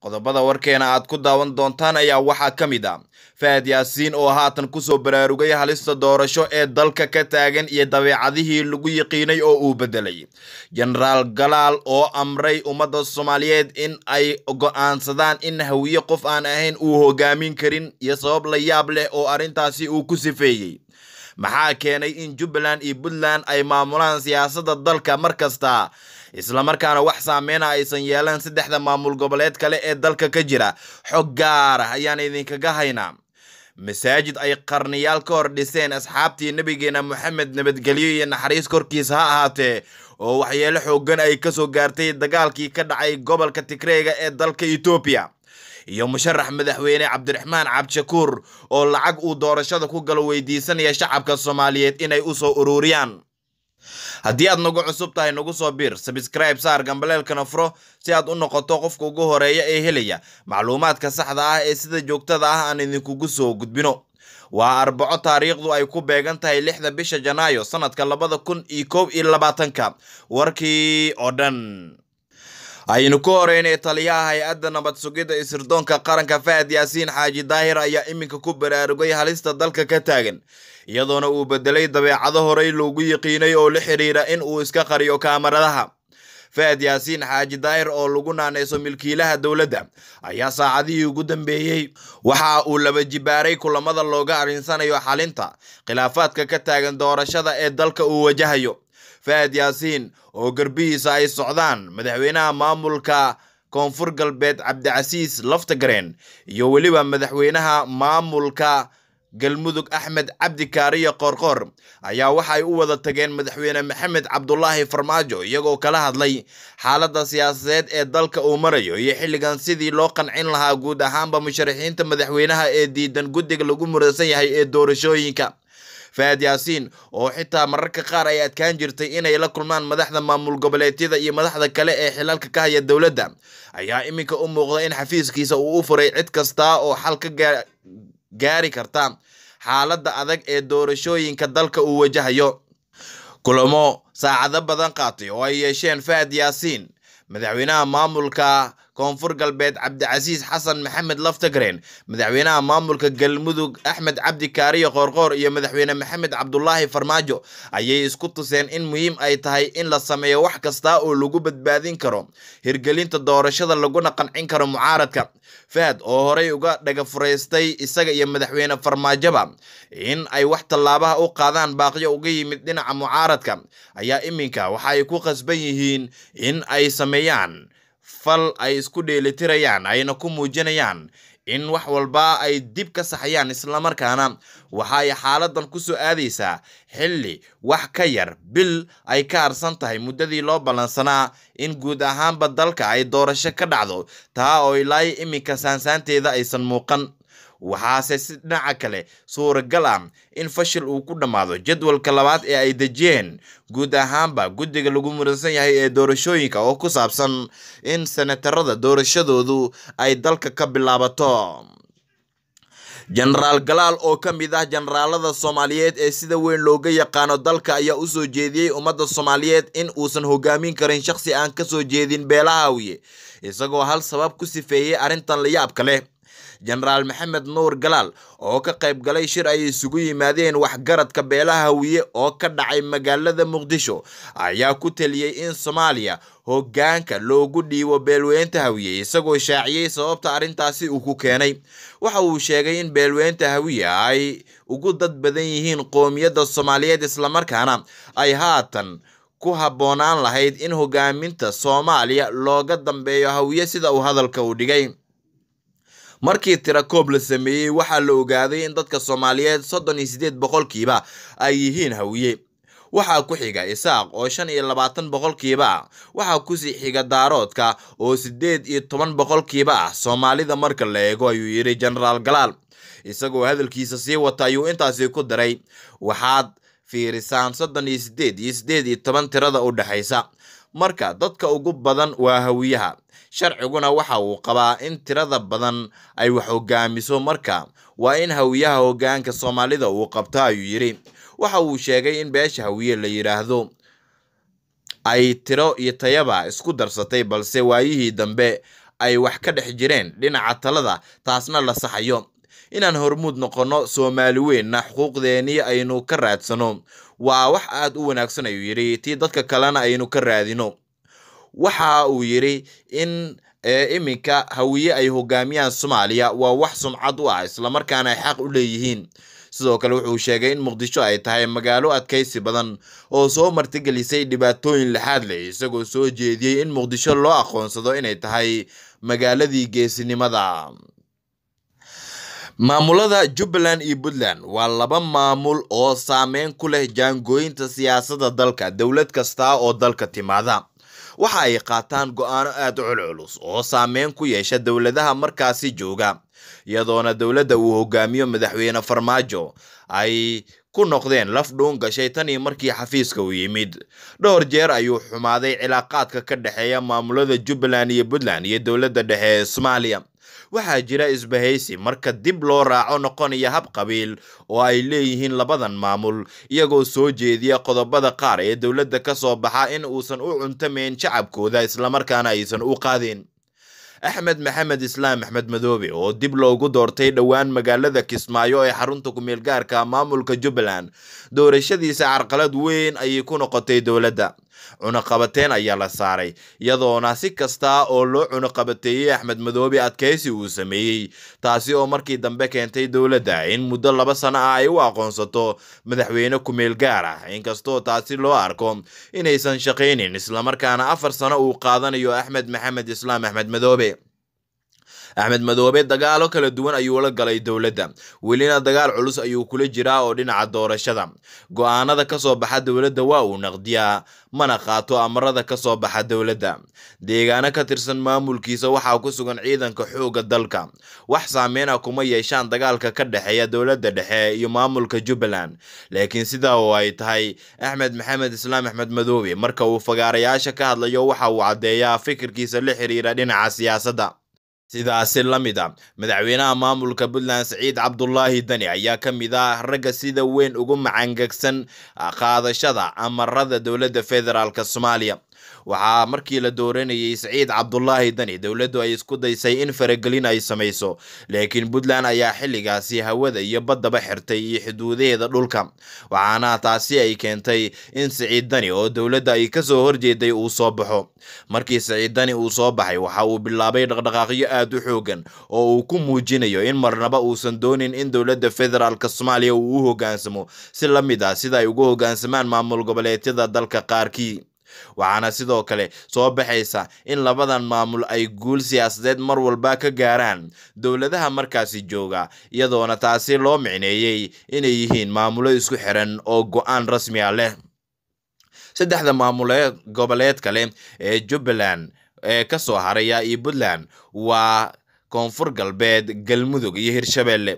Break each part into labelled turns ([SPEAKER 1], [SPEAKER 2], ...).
[SPEAKER 1] qodobada warkeena aad ku daawan doontaan ayaa waxaa ka mid ah faad yaasiin oo haatan kusoo baraarugay halista doorasho ee dalka ka taagan iyo dabeecadihii lagu yiqiinay oo uu beddelay jenaraal galaal oo amray ummadda soomaaliyeed in ay go'aansadaan in hawiye qof aan ahayn uu hogaamin karin iyo sabab la yaab leh oo arrintaasi uu ku sifeeyey maxaa keenay in jubbaland iyo puntland ay maamulaan siyaasadda dalka mar kasta islamarkaana wax saameyna aysan yeelan saddexda maamul goboleed kale ee dalka ka jira xog gaar ah ayaan idinkaga haynaa masaajid ay qarniyaal ka hor dhiseen asxaabtii nebigeena moxamed nabadgelyo iyo naxariis korkiisa ha ahaatee oo waxyeelo xooggan ay ka soo gaartay dagaalkii ka dhacay gobolka tigreega ee dalka etoobiya iyo musharax madaxweyne cabdiraxmaan cabdishakuur oo lacag uu doorashada ku galo weydiisanaya shacabka soomaaliyeed inay u soo ururiyaan haddii aad nagu cusub tahay nagu soo biir sabskraib saar gambaleelkana furo si aad u noqoto qofka ugu horeeya ee helaya macluumaadka saxda ah ee sida joogtada ah aan idinkugu soo gudbino waa arbaco taariikhdu ay ku beegan tahay lixda bisha janaayo sannadka labada kun iyo koob iyo labaatanka warkii oo dhan ayaynu ku horeynay taliyaha hay-adda nabad sugidda iyo sirdoonka qaranka fahad yaasiin xaaji daahir ayaa iminka ku baraarugay halista dalka ka taagan iyadoona uu beddelay dabeecado horey loogu yiqiinay oo la xidhiira in uu iska qariyo kaamaradaha fahad yaasiin xaaji daahir oo lagu naanayso milkiilaha dowladda ayaa saacadihii ugu dambeeyey waxa uu laba jibaaray kulamada looga arrinsanayo xalinta khilaafaadka ka taagan doorashada ee dalka uu wajahayo fa'ad yaasiin oo garbihiisa ay socdaan madaxweynaha maamulka koonfur galbeed cabdicasiis laftagareen iyo weliba madaxweynaha maamulka galmudug axmed cabdi kaariya qoorqoor ayaa ay u wada tageen madaxweyne maxamed cabdulaahi farmaajo iyagoo kala hadlay xaaladda siyaasadeed ee dalka uu marayo iyo xilligan sidii loo qancin lahaa guud ahaanba musharaxiinta madaxweynaha ee diidan guddiga lagu murasan yahay ee doorashooyinka faad yaasiin oo xitaa mararka qaar ay adkaan jirtay inay la kulmaan madaxda maamul goboleedyada iyo madaxda kale ee xilalka ka haya dowladda ayaa iminka u muuqda in xafiiskiisa uu u furay cid kastaa oo xal ka gaari karta xaaladda adag ee doorashooyinka dalka uu wajahayo kulamo saacado badan qaatay oo ay yeesheen faad yaasiin madaxweynaha maamulka koonfur galbeed cabdicasiis xasan maxamed laftagreen madaxweynaha maamulka galmudug axmed cabdi kaariyo qoorqoor iyo madaxweyne maxamed cabdulaahi farmaajo ayay isku tuseen in muhiim ay tahay in la sameeyo wax kasta oo lagu badbaadin karo hirgelinta doorashada laguna qancin karo mucaaradka faad oo horay uga dhaga furaystay isaga iyo madaxweyne farmaajaba in ay wax tallaabaha u qaadaan baaqyo uga yimid dhinaca mucaaradka ayaa iminka waxa ay ku qasban yihiin in ay sameeyaan fal ay isku dheelitirayaan ayna ku muujinayaan in wax walba ay dib ka saxayaan islamarkaana waxa ay xaaladan ku soo aadaysaa xilli wax ka yar bil ay ka harsan tahay muddadii loo ballansanaa in guud ahaanba dalka ay doorasho ka dhacdo taa oo ilaa iminka saansaanteeda aysan muuqan waxaase si dhinaca kale suuragal ah in fashil uu ku dhammaado jadwalka labaad ee ay dejiyeen guud ahaanba guddiga lagu muransan yahay ee doorashooyinka oo ku saabsan in senatarada doorashadoodu ay dalka ka bilaabato jenaraal galaal oo ka mid ah jenaraalada soomaaliyeed ee sida weyn looga yaqaano dalka ayaa u soo jeediyey ummadda soomaaliyeed in uusan hogaamin karin shaqhsi aan ka soo jeedin beelaha hawiye isagoo hal sabab ku sifeeyey arrintan layaabka leh jenaraal maxamed nuur galaal oo ka qayb galay shir ay isugu yimaadeen waxgaradka beelaha hawiye oo ka dhacay magaalada muqdisho ayaa ku teliyey in soomaaliya hoggaanka loogu dhiibo beelweynta hawiye isagoo shaaciyey sababta arrintaasi uu ku keenay waxa uu sheegay in beelweynta hawiye ay ugu dad badan yihiin qoomiyadda soomaaliyeed islamarkaana ay haatan ku habboonaan lahayd in hogaaminta soomaaliya looga dambeeyo hawiye sida uu hadalka u dhigay markii tira koob la sameeyey waxaa la ogaaday in dadka soomaaliyeed soddon iyo siddeed boqolkiiba ay yihiin hawiye waxaa ku xiga isaaq oo shan iyo labaatan boqolkiiba ah waxaa kusii xiga daaroodka oo siddeed iyo toban boqolkiiba ah soomaalida marka la eego ayuu yidhi jenaraal galaal isagoo hadalkiisa sii wata ayuu intaasi ku daray waxaad fiirisaan soddon iyo siddeed iyo siddeed iyo toban tirada u dhexaysa marka dadka ugu badan waa hawiyaha sharciguna waxa uu qabaa in tirada badan ay wax hogaamiso marka waa in hawiyaha hogaanka soomaalida uu qabto ayuu yidhi waxa uu sheegay in beesha hawiye la yidhaahdo ay tiro iyo tayaba isku darsatay balse waayihii dambe ay wax ka dhex jireen dhinaca talada taasna la saxayo inaan hormuud noqonno soomaali weynna xuquuqdeennii aynu ka raadsano waa wax aad u wanaagsan ayuu yidhi tii dadka kalena aynu ka raadino waxa uu yidhi in iminka hawiye ay hogaamiyaan soomaaliya waa wax sumcad u ah islamarkaana ay xaq u leeyihiin sidoo kale wuxuu sheegay in muqdisho ay tahay magaalo adkaysi badan oo soo martigelisay dhibaatooyin laxaad leh isagoo soo jeediyey in muqdisho loo aqoonsado inay tahay magaaladii geesinimada maamulada jubbaland iyo puntland waa laba maamul oo saameyn ku leh jaangooyinta siyaasadda dalka dowlad kasta oo dalka timaada waxa ay qaataan go'aano aad u culculus oo saameyn ku yeesha dowladaha markaasi jooga iyadoona dowladda uu hogaamiyo madaxweyne farmaajo ay ku noqdeen laf dhuun gashay tan iyo markii xafiiska uu yimid dhowr jeer ayuu xumaaday cilaaqaadka ka dhexeeya maamulada jubbaland iyo puntland iyo dowladda dhexe ee soomaaliya waxaa jira isbahaysi marka dib loo raaco noqonaya hab qabiil oo ay leeyihiin labadan maamul iyagoo soo jeediya qodobada qaar ee dowladda ka soo baxa in uusan u cuntamayn shacabkooda islamarkaana aysan u qaadin axmed maxamed islaam axmed madoobe oo dib loogu doortay dhowaan magaalada kismaayo ee xarunta kumeelgaarka ah maamulka jubbaland doorashadiisa carqalad weyn ayay ku noqotay dowladda cunaqabateen ayaa la saaray iyadoona si kasta oo loo cunaqabateeyey axmed madoobe adkaysi uu sameeyey taasi oo markii dambe keentay dowladda in muddo laba sano ah ay u aqoonsato madaxweyne kumeel gaar ah inkastoo taasi loo arko inaysan shaqaynin islamarkaana afar sano uu qaadanayo axmed maxamed islaam axmed madoobe axmed madoobe dagaalo kala duwan ayuu la galay dowladda welina dagaal culus ayuu kula jiraa oo dhinaca doorashada go-aanada kasoo baxa dowladda waa uu naqdiyaa mana qaato amarada ka soo baxa dowladda deegaano ka tirsan maamulkiisa waxaa ku sugan ciidanka xoogga dalka wax saameyna kuma yeeshaan dagaalka ka dhexeeya dowladda dhexe iyo maamulka jubbaland laakiin sidaa oo ay tahay axmed maxamed islaam axmed madoobe marka uu fagaarayaasha ka hadlayo waxa uu caddeeyaa fikirkiisa la xiriira dhinaca siyaasadda sidaasi la mid a madaxweynaha maamulka puntland saciid cabdulaahi dani ayaa ka mid ah ragga sida weyn ugu macangegsan qaadashada amarada dowladda federaalk soomaaliya waxaa markii la dooranayay siciid cabdulaahi dani dowladdu ay isku daysay in faragelin ay samayso laakiin puntland ayaa xilligaasi hawada iyo baddaba xirtay iyo xuduudaheeda dhulka waxaana taasi ay keentay in siciid dani oo dowladda ay kasoo horjeeday uu soo baxo markii siciid dani uu soo baxay waxa uu bilaabay dhaqdhaqaaqyo aad u xoogan oo uu ku muujinayo in marnaba uusan doonin in dowladda federaalk soomaaliya uu u hogaansamo si la mid ah sida ay ugu hogaansamaan maamul goboleedyada dalka qaarkii waxaana sidoo kale soo baxaysa in labadan maamul ay guul siyaasadeed mar walba ka gaaraan dowladaha markaasi jooga iyadoona taasi loo micneeyey inay yihiin maamulo isku xiran oo go'aan rasmi a ah leh saddexda maamuleed goboleed kale ee jubbaland ee ka soo haraya iyo puntland waa koonfur galbeed galmudug iyo hirshabeelle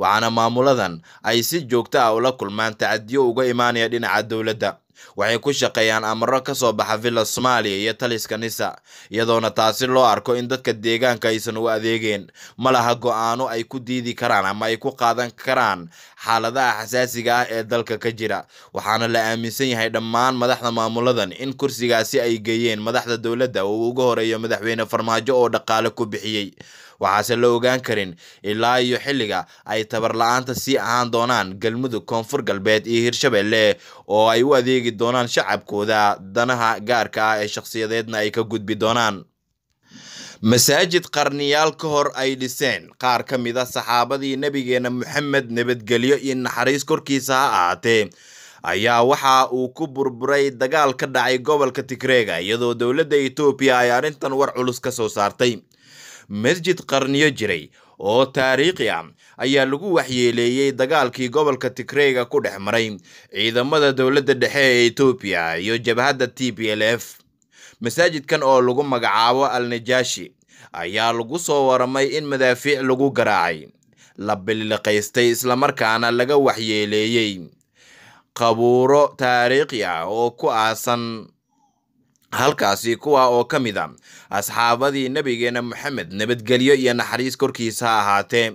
[SPEAKER 1] waxaana maamuladan ay si joogto ah ula kulmaan tacadiyo uga imaanaya dhinaca dowladda waxay ku shaqeeyaan amaro ka soo baxa villa soomaaliya iyo taliska nisa iyadoona taasi loo arko in dadka deegaanka aysan u adeegeen ma laha go-aano ay ku diidi karaan ama ay ku qaadan karaan xaaladaha xasaasiga ah ee dalka ka jira waxaana la aaminsan yahay dhammaan madaxda maamuladan in kursigaasi ay geeyeen madaxda dowladda uu uga horeeyo madaxweyne farmaajo oo dhaqaale ku bixiyey waxaase la ogaan karin ilaa iyo xilliga ay tabar aanta sii ahaan doonaan galmudug koonfur galbeed iyo hirshabelle oo ay u adeegi doonaan shacabkooda danaha gaarka ah ee shakhsiyadeedna ay ka gudbi doonaan masaajid qarniyaal ka hor ay dhiseen qaar ka mid a ah saxaabadii nebigeena moxamed nabadgelyo iyo naxariis korkiisa ha ahaatee ayaa waxa uu ku burburay dagaal ka dhacay gobolka tigreega iyadoo dowladda etoobiya ay arrintan war culus ka soo saartay masjid qarniyo jiray oo taariikhi ah ayaa lagu waxyeeleeyey dagaalkii gobolka tigreyga ku dhex maray ciidamada dowladda dhexe ee etoobiya iyo jabhadda t b l f masaajidkan oo lagu magacaabo alnajaashi ayaa lagu soo waramay in madaafiic lagu garaacay la bililiqaystay islamarkaana laga waxyeeleeyey qabuuro taariikhi ah oo ku aasan halkaasi kuwa oo ka mid a asxaabadii nebigeena moxamed nabadgelyo iyo naxariis korkiisa ha ahaatee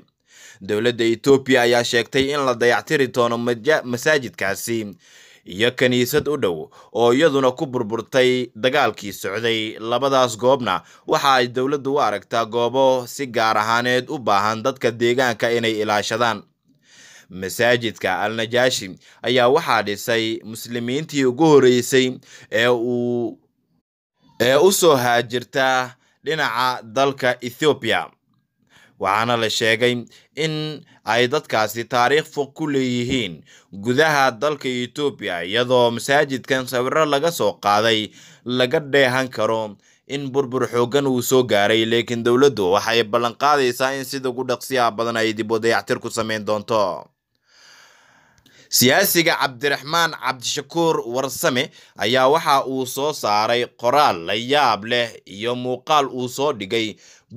[SPEAKER 1] dowladda etoobiya ayaa sheegtay in la dayactiri doono masaajidkaasi iyo kiniisad u dhow oo iyaduna ku burburtay dagaalkii socday labadaas goobna waxa ay dowladdu u aragtaa goobo si gaar ahaaneed u baahan dadka deegaanka inay ilaashadaan masaajidka alnajaashi ayaa waxaa dhisay muslimiintii ugu horreysay ee uu ee u soo haajirta dhinaca dalka ethoobiya waxaana la sheegay in ay dadkaasi taariikh fog ku leeyihiin gudaha dalka etoobiya iyadoo masaajidkan sawiro laga soo qaaday laga dheehan karo in burbur xooggan uu soo gaaray laakiin dowladdu waxay ballanqaadaysaa in sida ugu dhaqsiyaha badan ay dib u dayactir ku samayn doonto siyaasiga cabdiraxmaan cabdishakuur warsame ayaa waxa uu soo saaray qoraal la yaab leh iyo muuqaal uu soo dhigay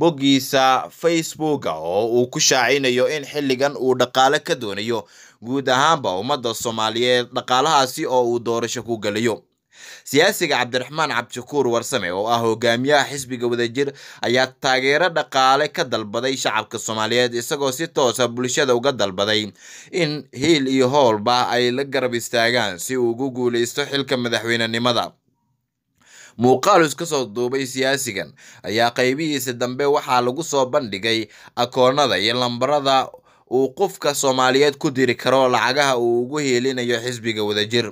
[SPEAKER 1] boggiisa facebooka oo uu ku shaacinayo in xilligan uu dhaqaale ka doonayo guud ahaanba ummadda soomaaliyeed dhaqaalahaasi oo uu doorasho ku gelayo siyaasiga cabdiraxmaan cabdishakuur warsame oo ah hogaamiyaha xisbiga wadajir ayaa taageero dhaqaale ka dalbaday shacabka soomaaliyeed isagoo si toosa ah bulshada uga dalbaday in hiil iyo howlba ay la garab istaagaan si uu ugu guulaysto xilka madaxweynenimada muuqaalus iska soo duubay siyaasigan ayaa qaybihiisa dambe waxaa lagu soo bandhigay akoonada iyo lambarada uu qofka soomaaliyeed ku diri karo lacagaha uu ugu heelinayo xisbiga wadajir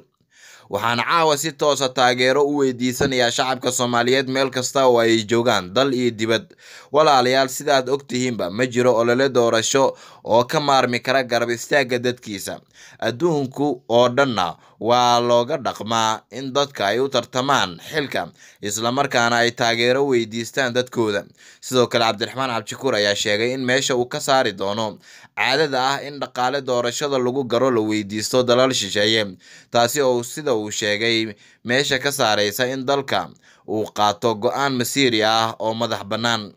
[SPEAKER 1] waxaana caawa si toosa ah taageero u weydiisanayaa shacabka soomaaliyeed meel kasta oo ay joogaan dal iyo dibad walaalayaal sidaad ogtihiinba ma jiro olole doorasho oo ka maarmi kara garab istaagga dadkiisa adduunku oo dhanna waa looga dhaqmaa in dadka ay u tartamaan xilka islamarkaana ay taageero weydiistaan dadkooda sidoo kale cabdiraxmaan cabdishakuur ayaa sheegay in meesha uu ka saari doono caadada ah in dhaqaale doorashada lagu garo la weydiisto dalal shisheeye taasi oo sida sida uu sheegay meesha ka saaraysa in dalka uu qaato go-aan masiiri ah oo madax bannaan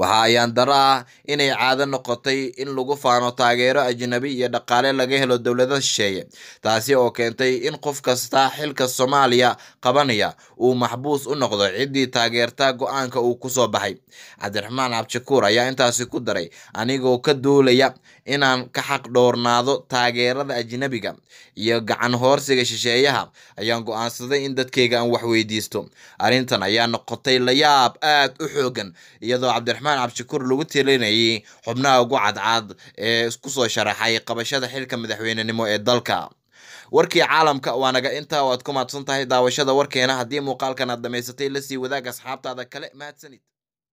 [SPEAKER 1] waxa ayaan daro ah inay caado noqotay in lagu faano taageero ajnebi iyo dhaqaale laga helo dowlada shisheeye taasi oo keentay in qof kasta xilka soomaaliya qabanaya uu maxbuus u noqdo ciddii taageerta go-aanka uu kusoo baxay cabdiraxmaan cabdishakuur ayaa intaasi ku daray anigoo ka duulaya inaan ka xaq dhowrnaado taageerada ajnebiga iyo gacan hoorsiga shisheeyaha ayaan go'aansaday in dadkeyga aan wax weydiisto arrintan ayaa noqotay layaab aad u xoogan iyadoo cabdiraxmaan cabdishakuur lagu tilinayay xubnaha ugu cadcad ee isku soo sharaxay qabashada xilka madaxweynenimo ee dalka warkii caalamka waanaga intaa oo aad ku maadsan tahay daawashada warkeena haddii muuqaalkan aad dhamaysatay lasii wadaag asxaabtaada kale mahadsanid